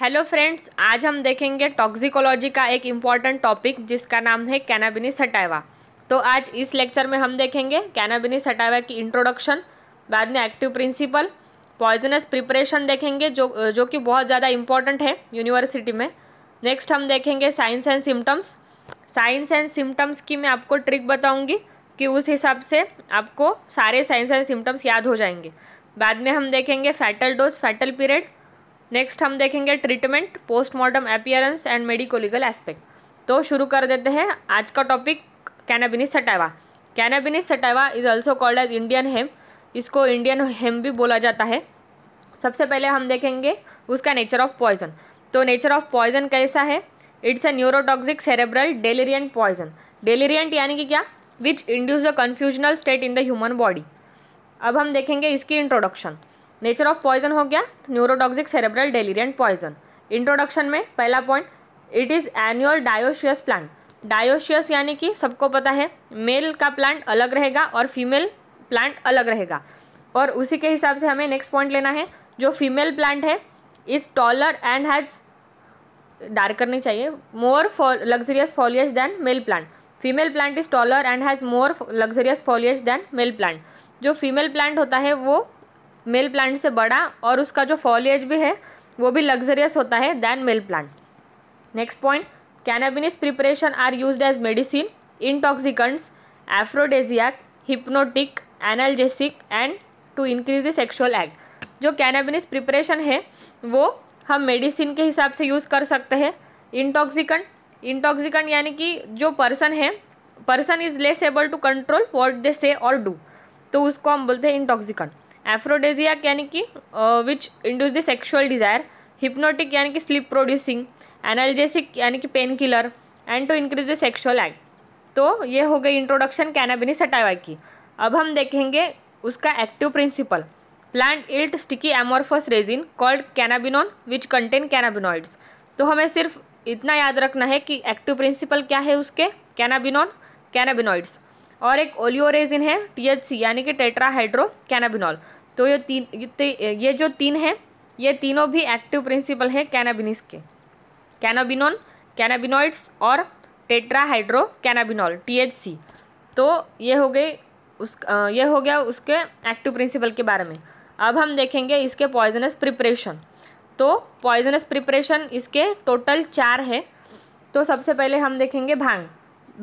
Hello friends आज हम देखेंगे टॉक्सिकोलॉजी का एक इम्पॉर्टेंट टॉपिक जिसका नाम है कैनाबिनी सटावा तो आज इस लेक्चर में हम देखेंगे कैनाबिनी हटावा की इंट्रोडक्शन बाद में एक्टिव प्रिंसिपल पॉइजनस प्रिपरेशन देखेंगे जो जो कि बहुत ज़्यादा इम्पॉर्टेंट है यूनिवर्सिटी में नेक्स्ट हम देखेंगे signs and symptoms signs and symptoms की मैं आपको ट्रिक बताऊँगी कि उस हिसाब से आपको सारे साइंस एंड सिम्टम्स याद हो जाएंगे बाद में हम देखेंगे fatal dose fatal period next हम देखेंगे treatment postmortem appearance and medico legal aspect तो शुरू कर देते हैं आज का topic cannabis sativa cannabis sativa is also called as Indian hemp इसको इंडियन हेम भी बोला जाता है सबसे पहले हम देखेंगे उसका नेचर ऑफ पॉइजन तो नेचर ऑफ पॉइजन कैसा है it's a neurotoxic cerebral deliriant poison deliriant यानी कि क्या which induce the confusional state in the human body अब हम देखेंगे इसकी इंट्रोडक्शन नेचर ऑफ पॉइजन हो गया neurotoxic cerebral deliriant poison introduction में पहला point it is annual dioecious plant dioecious यानी कि सबको पता है मेल का प्लांट अलग रहेगा और फीमेल प्लांट अलग रहेगा और उसी के हिसाब से हमें नेक्स्ट पॉइंट लेना है जो फीमेल प्लांट है is taller and has dark करनी चाहिए more luxurious foliage than male plant female plant is taller and has more luxurious foliage than male plant जो फीमेल प्लांट होता है वो मेल प्लांट से बड़ा और उसका जो फॉलेज भी है वो भी लग्जरियस होता है than male plant next point cannabis preparation are use as medicine intoxicants, aphrodisiac hypnotic analgesic and to increase the sexual act जो कैनाबिनिस प्रिपरेशन है वो हम मेडिसिन के हिसाब से यूज़ कर सकते हैं इंटॉक्सिकन इंटॉक्सिकन यानी कि जो पर्सन है person is less able to control what they say और डू तो उसको हम बोलते हैं इंटॉक्सिकन एफ्रोडेजिया यानी कि which induce the sexual desire hypnotic यानी कि स्लीप प्रोड्यूसिंग एनाल्जेसिक यानी कि pain killer and to increase the sexual act तो ये हो गई इंट्रोडक्शन कैनाबिनी सटावा की अब हम देखेंगे उसका एक्टिव प्रिंसिपल प्लांट इल्ट sticky amorphous resin called cannabinone which contain cannabinoids तो हमें सिर्फ इतना याद रखना है कि एक्टिव प्रिंसिपल क्या है उसके कैनाबिनोन कैनाबिनोइड्स और एक ओलियोरेजिन है टी एच सी यानी कि टेट्राहाइड्रो कैनाबिनॉल तो ये तीन ये जो तीन है ये तीनों भी एक्टिव प्रिंसिपल है कैनाबिनिस के कैनाबिनोन कैनाबिनॉइड्स और टेट्राहाइड्रो कैनाबिनॉल सी तो ये हो गई उस ये हो गया उसके एक्टिव प्रिंसिपल के बारे में अब हम देखेंगे इसके पॉइजनस प्रिपरेशन तो पॉइजनस प्रिपरेशन इसके टोटल चार है तो सबसे पहले हम देखेंगे भांग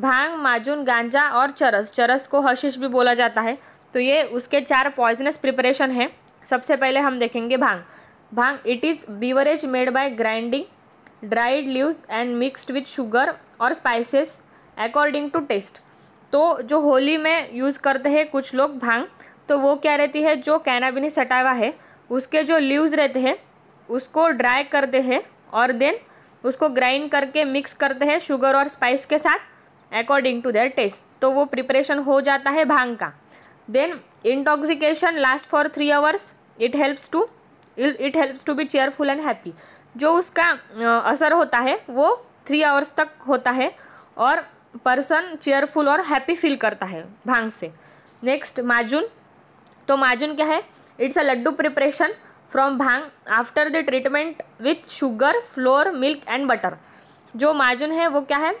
भांग माजून गांजा और चरस चरस को हशिश भी बोला जाता है तो ये उसके चार पॉइजनस प्रिपरेशन है सबसे पहले हम देखेंगे bhang bhang it is beverage made by grinding dried leaves and mixed with sugar और स्पाइसेस अकॉर्डिंग टू टेस्ट तो जो होली में यूज़ करते हैं कुछ लोग भांग तो वो क्या रहती है जो कैनाबिनी सटावा है उसके जो लीव्स रहते हैं उसको ड्राई करते हैं और देन उसको ग्राइंड करके मिक्स करते हैं शुगर और स्पाइस के साथ अकॉर्डिंग टू देयर टेस्ट तो वो प्रिपरेशन हो जाता है भांग का then intoxication last for three hours it helps to it helps to be cheerful and happy जो उसका असर होता है वो थ्री आवर्स तक होता है और पर्सन चेयरफुल और हैप्पी फील करता है भांग से नेक्स्ट माजून तो माजून क्या है it's a laddu preparation from bhang after the treatment with sugar flour milk and butter जो माजून है वो क्या है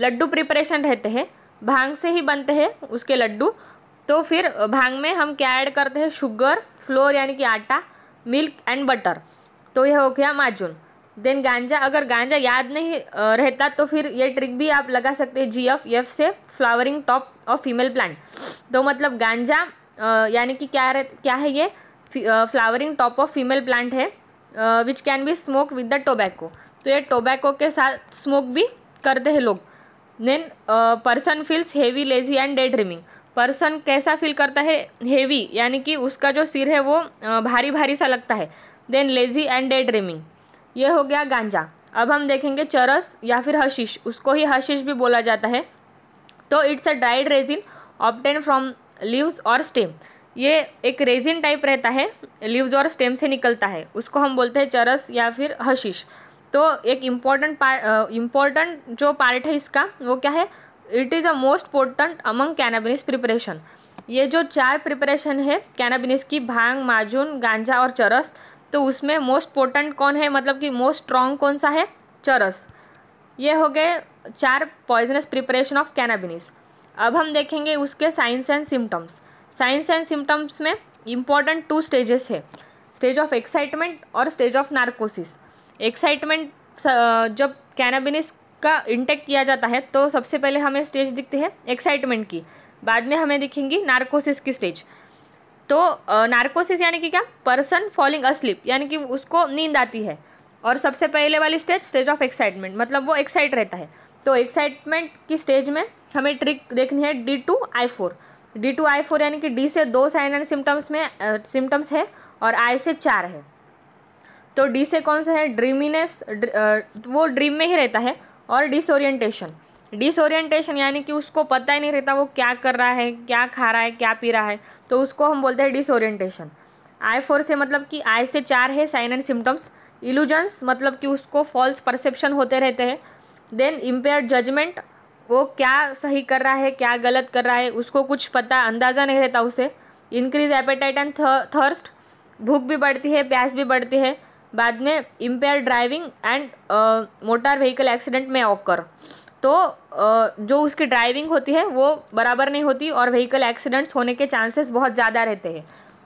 लड्डू प्रिपरेशन रहते हैं भांग से ही बनते हैं उसके लड्डू तो फिर भांग में हम क्या ऐड करते हैं शुगर फ्लोर यानी कि आटा मिल्क एंड बटर तो यह हो गया माजून देन गांजा अगर गांजा याद नहीं रहता तो फिर ये ट्रिक भी आप लगा सकते हैं जी एफ एफ से flowering top of female plant तो मतलब गांजा यानी कि क्या रह, क्या है ये flowering top of female plant है which can be smoke with the tobacco तो ये टोबैको के साथ स्मोक भी करते हैं लोग then person feels heavy lazy and day dreaming person कैसा फील करता है हेवी यानी कि उसका जो सिर है वो uh, भारी भारी सा लगता है then lazy and day dreaming ये हो गया गांजा अब हम देखेंगे चरस या फिर हशीश उसको ही हशीश भी बोला जाता है तो it's a dried resin obtain from leaves और स्टेम ये एक रेजिन टाइप रहता है लीव्स और स्टेम से निकलता है उसको हम बोलते हैं चरस या फिर हशीश तो एक इम्पॉर्टेंट पार्ट इम्पॉर्टेंट जो पार्ट है इसका वो क्या है it is a most important among cannabis preparation ये जो चार प्रिपरेशन है कैनाबिनिस की भांग माजून गांजा और चरस तो उसमें मोस्ट इम्पोर्टेंट कौन है मतलब कि मोस्ट स्ट्रॉन्ग कौन सा है चरस ये हो गए चार पॉइजनस प्रिपरेशन ऑफ कैनाबिनिस अब हम देखेंगे उसके signs and symptoms signs and symptoms में इम्पॉर्टेंट टू स्टेजेस है स्टेज ऑफ एक्साइटमेंट और स्टेज ऑफ नार्कोसिस एक्साइटमेंट जब कैनाबिनिस का इंटेक किया जाता है तो सबसे पहले हमें स्टेज दिखती है एक्साइटमेंट की बाद में हमें दिखेंगी नार्कोसिस की स्टेज तो नार्कोसिस यानी कि क्या पर्सन फॉलिंग अस्लिप यानी कि उसको नींद आती है और सबसे पहले वाली स्टेज स्टेज ऑफ एक्साइटमेंट मतलब वो एक्साइट रहता है तो एक्साइटमेंट की स्टेज में हमें ट्रिक देखनी है D two I four D two I four यानी कि डी से दो साइन एंड सिम्टम्स में सिम्टम्स है और आई से चार है तो डी से कौन सा है ड्रीमीनेस वो ड्रीम में ही रहता है और डिसोरिएंटेशन डिसोरिएंटेशन यानी कि उसको पता ही नहीं रहता वो क्या कर रहा है क्या खा रहा है क्या पी रहा है तो उसको हम बोलते हैं डिसोरिएंटेशन आई फोर से मतलब कि आई से चार है साइन एंड सिम्टम्स इल्यूजन्स मतलब कि उसको फॉल्स परसेप्शन होते रहते हैं देन इम्पेयर जजमेंट वो क्या सही कर रहा है क्या गलत कर रहा है उसको कुछ पता अंदाज़ा नहीं रहता उसे इंक्रीज एपेटाइट एंड थर्स्ट भूख भी बढ़ती है प्यास भी बढ़ती है बाद में impair driving and motor vehicle accident में ऑकर तो uh, जो उसकी ड्राइविंग होती है वो बराबर नहीं होती और व्हीकल एक्सीडेंट्स होने के चांसेस बहुत ज़्यादा रहते हैं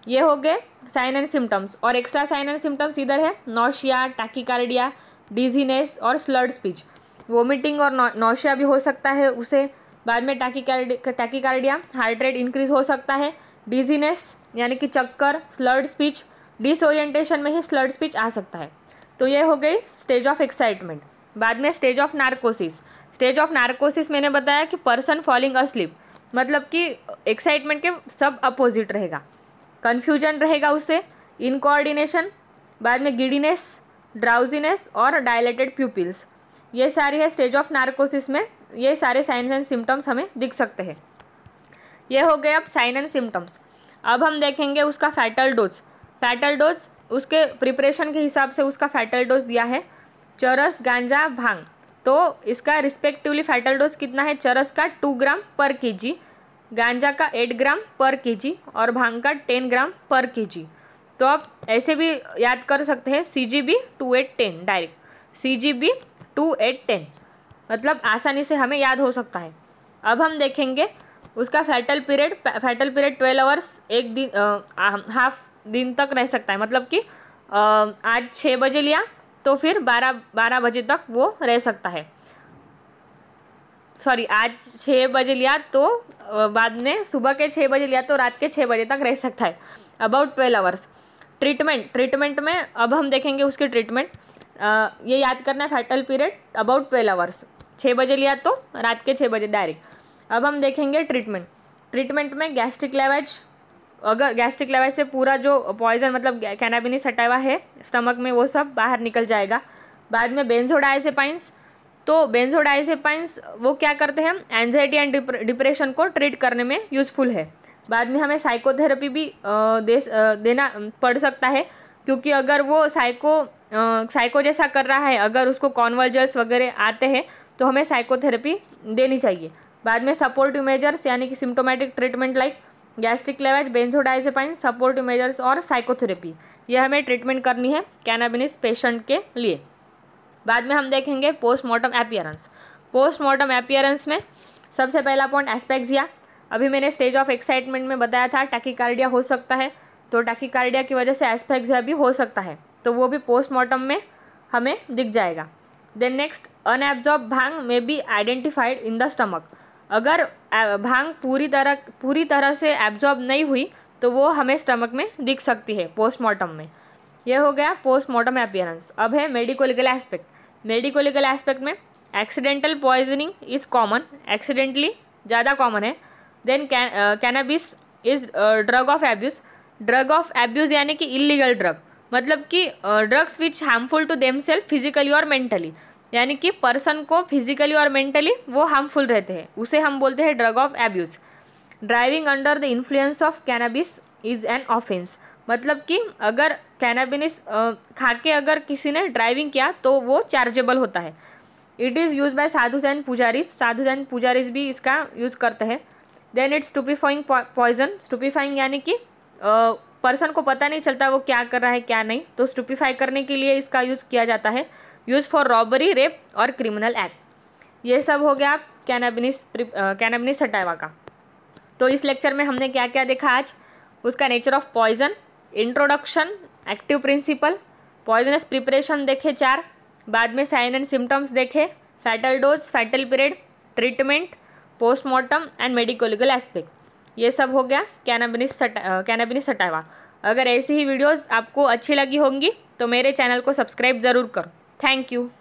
ये हो गए साइन एंड सिम्टम्स और एक्स्ट्रा साइन एंड सिम्टम्स इधर है नौशिया टाकिकार्डिया डिजीनेस और स्लर्ड स्पीच वोमिटिंग और नौशिया भी हो सकता है उसे बाद में टाकिकार्डिया हार्ट रेट इंक्रीज हो सकता है डिजीनेस यानी कि चक्कर स्लर्ड स्पीच डिसोरिएंटेशन में ही स्लर्ड स्पीच आ सकता है तो ये हो गई स्टेज ऑफ एक्साइटमेंट बाद में stage of narcosis stage of narcosis मैंने बताया कि पर्सन फॉलिंग अस्लिप मतलब कि एक्साइटमेंट के सब अपोजिट रहेगा कन्फ्यूजन रहेगा उससे इनकोऑर्डिनेशन बाद में गिडीनेस ड्राउजीनेस और डायलेटेड प्यूपिल्स ये सारी है स्टेज ऑफ नार्कोसिस में ये सारे साइंस एंड सिम्टम्स हमें दिख सकते हैं ये हो गए अब साइन एंड सिम्टम्स अब हम देखेंगे उसका फैटल डोज फैटल डोज उसके प्रिपरेशन के हिसाब से उसका फैटल डोज दिया है चरस गांजा भांग तो इसका रिस्पेक्टिवली फैटल डोज कितना है चरस का टू ग्राम पर के गांजा का एट ग्राम पर के और भांग का टेन ग्राम पर के तो आप ऐसे भी याद कर सकते हैं C G B two eight ten direct C G B two eight ten मतलब आसानी से हमें याद हो सकता है अब हम देखेंगे उसका fatal period fatal period twelve hours एक दिन हाफ दिन तक रह सकता है मतलब कि आज छः बजे लिया तो फिर बारह बारह बजे तक वो रह सकता है सॉरी आज छः बजे लिया तो बाद में सुबह के छः बजे लिया तो रात के छः बजे तक रह सकता है about twelve hours treatment treatment में अब हम देखेंगे उसकी ट्रीटमेंट ये याद करना है fatal period about twelve hours छः बजे लिया तो रात के छः बजे डायरेक्ट अब हम देखेंगे ट्रीटमेंट ट्रीटमेंट में गैस्ट्रिक लेवेज अगर गैस्ट्रिक लेवल से पूरा जो पॉइजन मतलब कैनाबिनिस हटा हुआ है स्टमक में वो सब बाहर निकल जाएगा बाद में बेंजोडाइसेपाइंस तो बेंजोडाइसेपाइंस वो क्या करते हैं एनजाइटी एंड डिप्रेशन को ट्रीट करने में यूज़फुल है बाद में हमें साइकोथेरेपी भी दे देना पड़ सकता है क्योंकि अगर वो साइको साइको जैसा कर रहा है अगर उसको कॉन्वर्जर्स वगैरह आते हैं तो हमें साइकोथेरेपी देनी चाहिए बाद में सपोर्टिव मेजर्स यानी कि symptomatic treatment like gastric lavage benzodiazepine supportive measures और साइकोथेरेपी यह हमें ट्रीटमेंट करनी है कैनाबिनिस पेशेंट के लिए बाद में हम देखेंगे पोस्टमार्टम अपियरेंस पोस्टमार्टम अपियरेंस में सबसे पहला पॉइंट एस्पेक्सिया अभी मैंने स्टेज ऑफ एक्साइटमेंट में बताया था टैकिकार्डिया हो सकता है तो टैकिकार्डिया की वजह से एस्पेक्सिया भी हो सकता है तो वो भी पोस्टमार्टम में हमें दिख जाएगा देन नेक्स्ट अनएब्जॉर्ब भांग में be identified in the stomach अगर भांग पूरी तरह पूरी तरह से एब्जॉर्ब नहीं हुई तो वो हमें स्टमक में दिख सकती है पोस्टमार्टम में यह हो गया पोस्टमार्टम अपियरेंस अब है मेडिकोलिकल एस्पेक्ट मेडिकोलिकल एस्पेक्ट में accidental poisoning is common accidentally ज़्यादा कॉमन है then cannabis is drug of abuse drug of abuse यानी कि इलीगल ड्रग मतलब कि drugs which harmful to themself physically और मेंटली यानी कि पर्सन को फिजिकली और मेंटली वो हार्मफुल रहते हैं उसे हम बोलते हैं drug of abuse driving under the influence of cannabis is an offence मतलब कि अगर कैनाबिनिस खा के अगर किसी ने ड्राइविंग किया तो वो चार्जेबल होता है it is use by sadhu Jain पुजारीज साधु जैन पुजारीज भी इसका यूज करते हैं then it's stupefying poison stupefying यानी कि पर्सन को पता नहीं चलता वो क्या कर रहा है क्या नहीं तो स्टूपीफाई करने के लिए इसका यूज किया जाता है यूज फॉर रॉबरी रेप और क्रिमिनल एक्ट ये सब हो गया कैनाबिनिस कैनाबिनिस हटावा का तो इस लेक्चर में हमने क्या क्या देखा आज उसका nature of poison introduction active principle poisonous preparation देखे चार बाद में साइन एंड सिम्टम्स देखे fatal dose fatal period treatment postmortem and medicolegal aspect ये सब हो गया कैनाबिनिस कैनाबिनिस सटावा अगर ऐसी ही वीडियोस आपको अच्छी लगी होंगी तो मेरे चैनल को सब्सक्राइब ज़रूर करो Thank you.